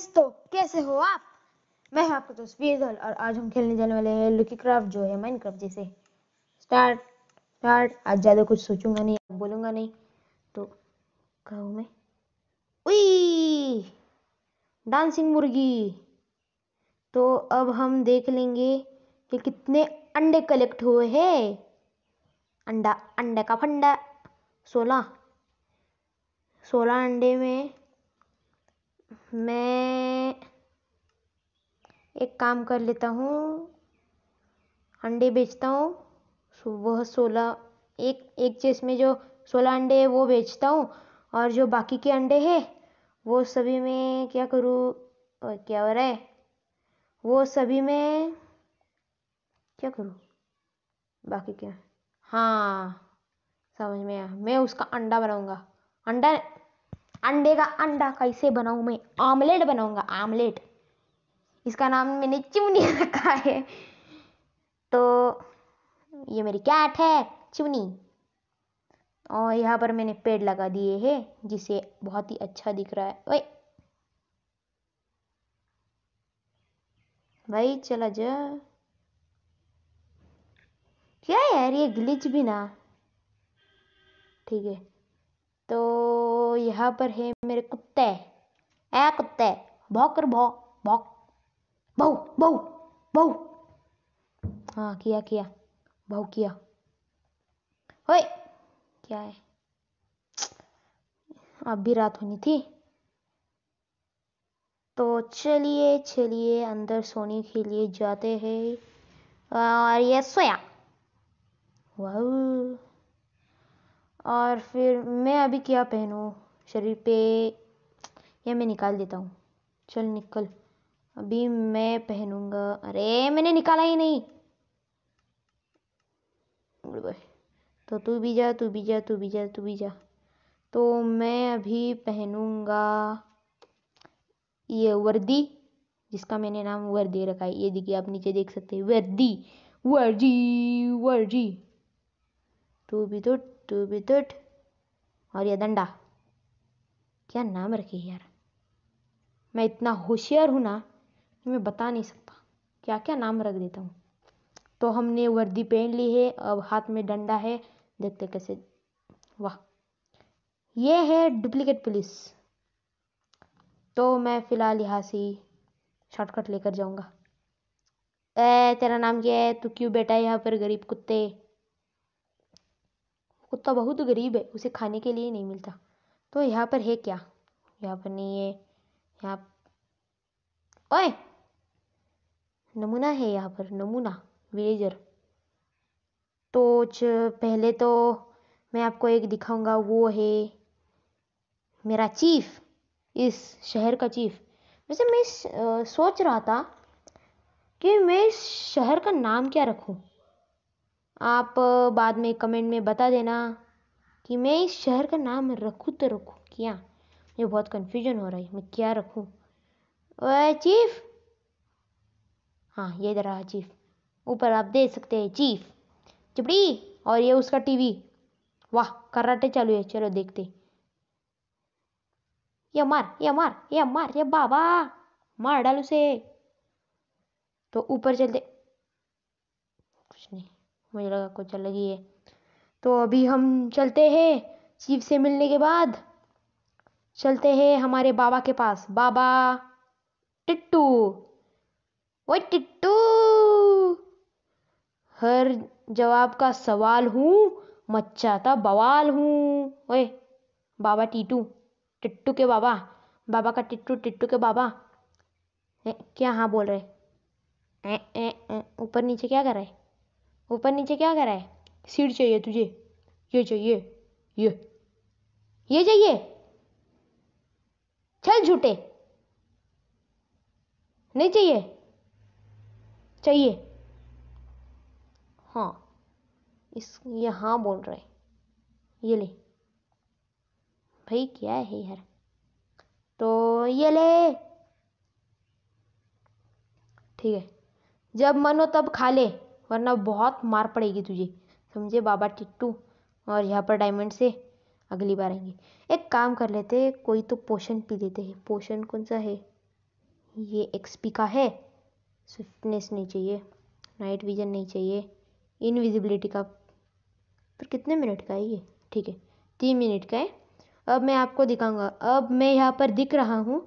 दोस्तों कैसे हो आप मैं हूं आपका दोस्त वीरधल और आज हम खेलने जाने वाले हैं लुकी क्राफ्ट जो है माइनक्राफ्ट जैसे स्टार्ट स्टार्ट आज ज़्यादा कुछ सोचूंगा नहीं बोलूंगा नहीं तो कहा मैं उई डांसिंग मुर्गी तो अब हम देख लेंगे कि कितने अंडे कलेक्ट हुए हैं अंडा अंडे का फंडा सोलह सोलह अंडे में मैं एक काम कर लेता हूँ अंडे बेचता हूँ वह सोलह एक एक चेस में जो सोलह अंडे है वो बेचता हूँ और जो बाकी के अंडे है वो सभी में क्या करूँ और क्या हो रहा है वो सभी में क्या करूँ बाकी क्या हाँ समझ में आया मैं उसका अंडा बनाऊँगा अंडा अंडे का अंडा कैसे बनाऊँ मैं आमलेट बनाऊँगा आमलेट इसका नाम मैंने चिमनी रखा है तो ये मेरी कैट है चिमनी और यहाँ पर मैंने पेड़ लगा दिए हैं जिसे बहुत ही अच्छा दिख रहा है वही भाई चला जा क्या यार ये ग्लिच भी ना ठीक है तो यहाँ पर है मेरे कुत्ते ऐ कुत्ते भौक कर भौ भौक बहु बहु बहु हाँ किया किया बहु किया ओए क्या है अब भी रात होनी थी तो चलिए चलिए अंदर सोने के लिए जाते हैं और ये सोया वाह और फिर मैं अभी क्या पहनूँ शरीर पे या मैं निकाल देता हूँ चल निकल अभी मैं पहनूँगा अरे मैंने निकाला ही नहीं तो तू भी जा तू भी जा तू भी जा तू भी जा तो मैं अभी पहनूँगा ये वर्दी जिसका मैंने नाम वर्दी रखा है ये देखिए आप नीचे देख सकते हैं वर्दी वर्जी वर्जी तू भी तो टू बी तुट और ये दंडा क्या नाम रखे यार मैं इतना होशियार हूँ ना कि मैं बता नहीं सकता क्या क्या नाम रख देता हूँ तो हमने वर्दी पहन ली है अब हाथ में डंडा है देखते कैसे वाह ये है डुप्लीकेट पुलिस तो मैं फ़िलहाल यहाँ से शॉर्टकट लेकर जाऊँगा ए तेरा नाम क्या है तू क्यों बैठा है यहाँ पर गरीब कुत्ते कुत्ता बहुत गरीब है उसे खाने के लिए नहीं मिलता तो यहाँ पर है क्या यहाँ पर नहीं है यहाँ ओए नमूना है यहाँ पर नमूना विलेजर तो पहले तो मैं आपको एक दिखाऊंगा वो है मेरा चीफ इस शहर का चीफ वैसे मैं सोच रहा था कि मैं इस शहर का नाम क्या रखूं आप बाद में कमेंट में बता देना कि मैं इस शहर का नाम रखूँ तो रखूँ क्या मुझे बहुत कन्फ्यूजन हो रहा है मैं क्या रखूँ वह चीफ हाँ ये रहा चीफ ऊपर आप देख सकते हैं चीफ चिपड़ी और ये उसका टीवी वाह कराटे चालू है चलो देखते ये मार ये मार ये मार ये बाबा मार डाल उसे तो ऊपर चलते मुझे लगा कुछ अलग ही है तो अभी हम चलते हैं शिव से मिलने के बाद चलते हैं हमारे बाबा के पास बाबा टिट्टू वो टिट्टू हर जवाब का सवाल हूँ मच्छा था बवाल हूँ ओए बाबा टीटू टिट्टू के बाबा बाबा का टिट्टू टिट्टू के बाबा ए, क्या हाँ बोल रहे ऊपर नीचे क्या कर रहे ऊपर नीचे क्या करा है सीट चाहिए तुझे ये चाहिए ये ये चाहिए चल झूठे नहीं चाहिए चाहिए हाँ इस ये हाँ बोल रहे ये ले भाई क्या है यार तो ये ले ठीक है जब मन हो तब खा ले वरना बहुत मार पड़ेगी तुझे समझे बाबा टिट्टू और यहाँ पर डायमंड से अगली बार आएंगे एक काम कर लेते हैं कोई तो पोशन पी लेते हैं पोशन कौन सा है ये एक्सपी का है स्विफ्टनेस नहीं चाहिए नाइट विजन नहीं चाहिए इनविजिबिलिटी का पर कितने मिनट का है ये ठीक है तीन मिनट का है अब मैं आपको दिखाऊंगा अब मैं यहाँ पर दिख रहा हूँ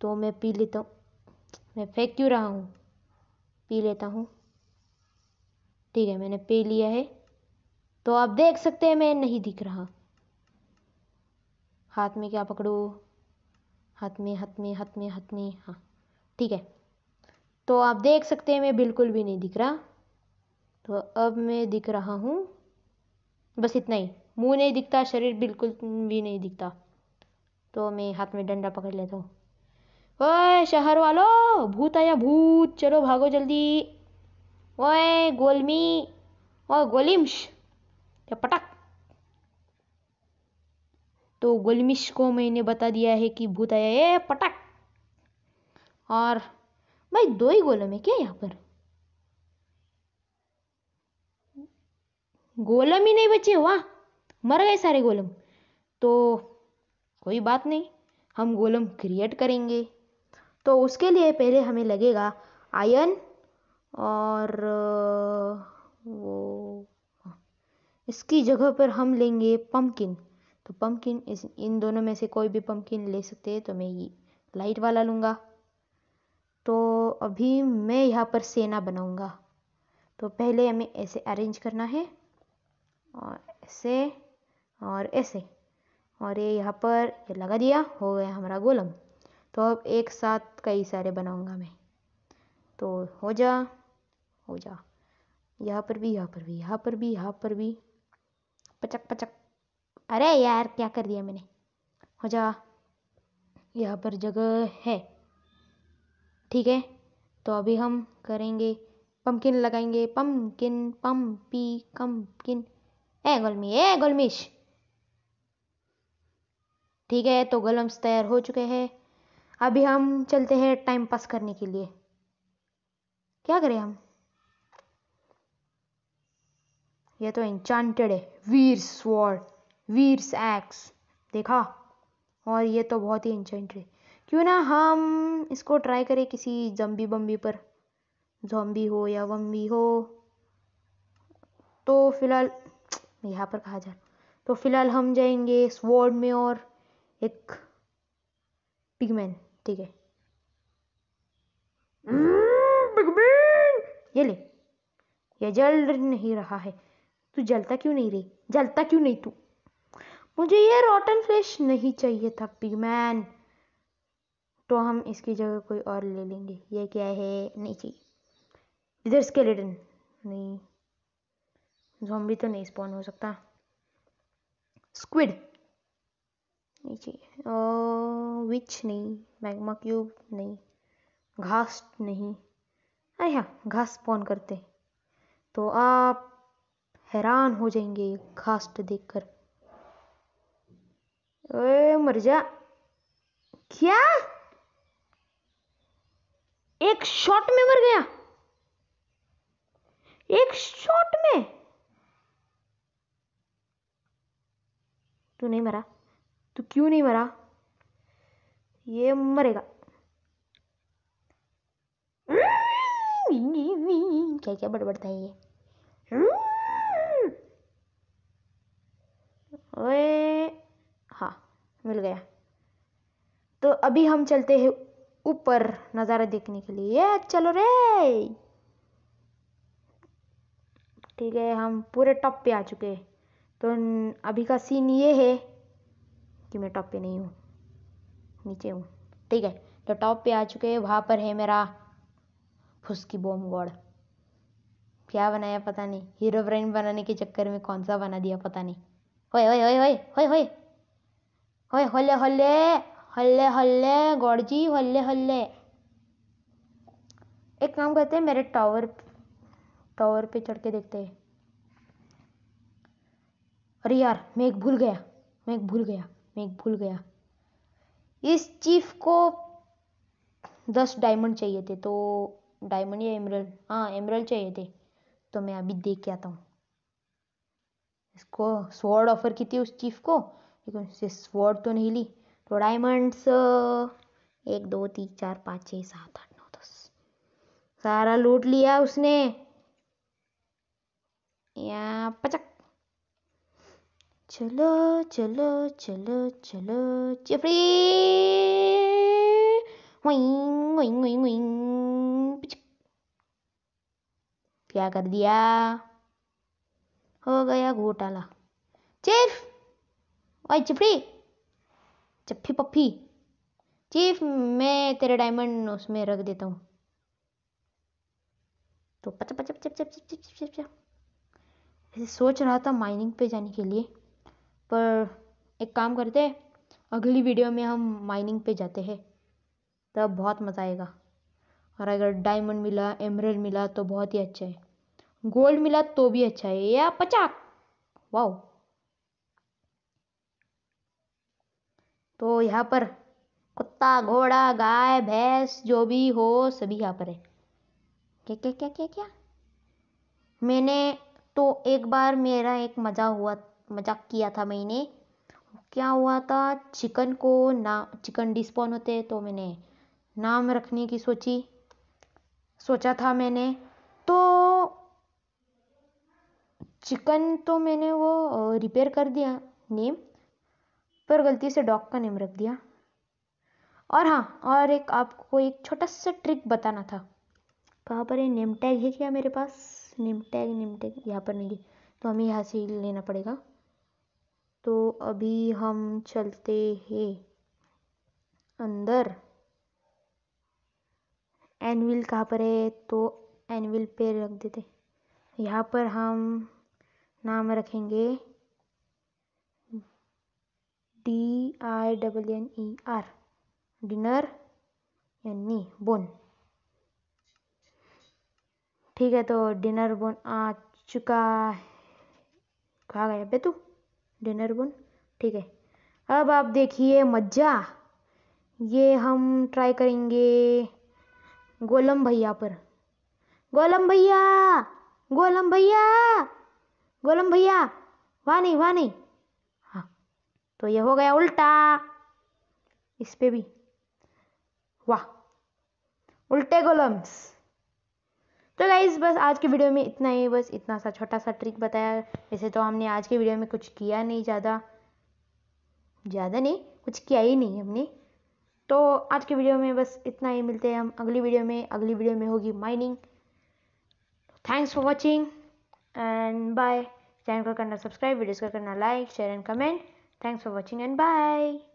तो मैं पी लेता हूँ मैं फेंक क्यों रहा हूँ पी लेता हूँ ठीक है मैंने पे लिया है तो आप देख सकते हैं मैं नहीं दिख रहा हाथ में क्या पकड़ू हाथ में हाथ में हाथ में हाथ में हाँ ठीक है तो आप देख सकते हैं मैं बिल्कुल भी नहीं दिख रहा तो अब मैं दिख रहा हूँ बस इतना ही मुंह नहीं दिखता शरीर बिल्कुल भी नहीं दिखता तो मैं हाथ में डंडा पकड़ लेता हूँ वह शहर वालों भूत आया भूत चलो भागो जल्दी ओए गोलमी ओ गोलिम्श पटक तो गोलमिश को मैंने बता दिया है कि भूत आया है पटक और भाई दो ही गोलम है क्या यहाँ पर गोलम ही नहीं बचे वाह मर गए सारे गोलम तो कोई बात नहीं हम गोलम क्रिएट करेंगे तो उसके लिए पहले हमें लगेगा आयन और वो इसकी जगह पर हम लेंगे पम्पकिन तो पम्पकिन इस इन दोनों में से कोई भी पम्पकिन ले सकते हैं तो मैं ये लाइट वाला लूँगा तो अभी मैं यहाँ पर सेना बनाऊँगा तो पहले हमें ऐसे अरेंज करना है और ऐसे और ऐसे और ये यहाँ पर ये लगा दिया हो गया हमारा गोलम तो अब एक साथ कई सारे बनाऊँगा मैं तो हो जा हो जा यहाँ पर भी यहाँ पर भी यहाँ पर भी यहाँ पर भी पचक पचक अरे यार क्या कर दिया मैंने हो जा यहाँ पर जगह है ठीक है तो अभी हम करेंगे पम्पकिन लगाएंगे पम्पकिन पी कम्पकिन ए गोलमी ए गोलमिश ठीक है तो गलम्स तैयार हो चुके हैं अभी हम चलते हैं टाइम पास करने के लिए क्या करें हम ये तो इंचांटेड है वीर स्वॉर्ड वीर एक्स देखा और ये तो बहुत ही इंचांटेड है क्यों ना हम इसको ट्राई करें किसी जम्बी बम्बी पर जम्बी हो या वम्बी हो तो फिलहाल यहाँ पर कहा जा तो फिलहाल हम जाएंगे स्वॉर्ड में और एक पिगमैन ठीक है hmm, ये ले ये जल नहीं रहा है तू जलता क्यों नहीं रही जलता क्यों नहीं तू मुझे ये रॉटन फ्लेश नहीं चाहिए था पिगमैन तो हम इसकी जगह कोई और ले लेंगे ये क्या है नहीं चाहिए इधर स्केलेटन नहीं जॉम्बी तो नहीं स्पॉन हो सकता स्क्विड नहीं चाहिए विच नहीं मैग्मा क्यूब नहीं घास नहीं अरे हाँ घास स्पॉन करते तो आप हैरान हो जाएंगे ये कास्ट देखकर ओए मर जा क्या एक शॉट में मर गया एक शॉट में तू नहीं मरा तू क्यों नहीं मरा ये मरेगा क्या क्या बड़बड़ता है ये ओए हाँ मिल गया तो अभी हम चलते हैं ऊपर नज़ारा देखने के लिए चलो रे ठीक है हम पूरे टॉप पे आ चुके तो अभी का सीन ये है कि मैं टॉप पे नहीं हूँ नीचे हूँ ठीक है तो टॉप पे आ चुके हैं वहाँ पर है मेरा फुसकी बोम गॉड क्या बनाया पता नहीं हीरो ब्रेन बनाने के चक्कर में कौन सा बना दिया पता नहीं होय होय होय होय होय होय होय हल्ले हल्ले गौड़ जी हल्ले हल्ले एक काम करते हैं मेरे टावर टावर पे चढ़ के देखते हैं अरे यार मैं एक भूल गया मैं एक भूल गया मैं एक भूल गया इस चीफ को दस डायमंड चाहिए थे तो डायमंड या एमरल हाँ एमरल चाहिए थे तो मैं अभी देख के आता हूँ इसको स्वॉर्ड ऑफर की थी उस चीफ को लेकिन उससे स्वॉर्ड तो नहीं ली तो डायमंड्स एक दो तीन चार पाँच छः सात आठ नौ दस सारा लूट लिया उसने या पचक चलो चलो चलो चलो चिफरी क्या कर दिया हो गया घोटाला चीफ ओए चिपड़ी चप्फी पप्फी चीफ मैं तेरे डायमंड उसमें रख देता हूँ तो पचप पचप चप चप चप चप चप चप ऐसे सोच रहा था माइनिंग पे जाने के लिए पर एक काम करते हैं अगली वीडियो में हम माइनिंग पे जाते हैं तब बहुत मज़ा आएगा और अगर डायमंड मिला एमरल मिला तो बहुत ही अच्छा है गोल्ड मिला तो भी अच्छा है या पचाक वाओ तो यहाँ पर कुत्ता घोड़ा गाय भैंस जो भी हो सभी यहाँ पर है क्या क्या क्या क्या क्या मैंने तो एक बार मेरा एक मज़ा हुआ मजाक किया था मैंने क्या हुआ था चिकन को ना चिकन डिस्पॉन होते तो मैंने नाम रखने की सोची सोचा था मैंने तो चिकन तो मैंने वो रिपेयर कर दिया नेम पर गलती से डॉग का नेम रख दिया और हाँ और एक आपको एक छोटा सा ट्रिक बताना था कहाँ पर ये नेम टैग है क्या मेरे पास नेम टैग नेम टैग यहाँ पर नहीं है तो हमें यहाँ से ही लेना पड़ेगा तो अभी हम चलते हैं अंदर एनविल कहाँ पर है तो एनविल पे रख देते यहाँ पर हम नाम रखेंगे D I double N E R dinner यानी बोन ठीक है तो डिनर बोन आ चुका कहा गया बे तू डिनर बोन ठीक है अब आप देखिए मज्जा ये हम ट्राई करेंगे गोलम भैया पर गोलम भैया गोलम भैया गोलम भैया वाह नहीं वाह नहीं हाँ तो ये हो गया उल्टा इस पे भी वाह उल्टे गोलम्स तो गाइज बस आज के वीडियो में इतना ही बस इतना सा छोटा सा ट्रिक बताया वैसे तो हमने आज के वीडियो में कुछ किया नहीं ज़्यादा ज़्यादा नहीं कुछ किया ही नहीं हमने तो आज के वीडियो में बस इतना ही मिलते हैं हम अगली वीडियो में अगली वीडियो में होगी mining thanks for watching and bye channel ko karna subscribe videos ko like share and comment thanks for watching and bye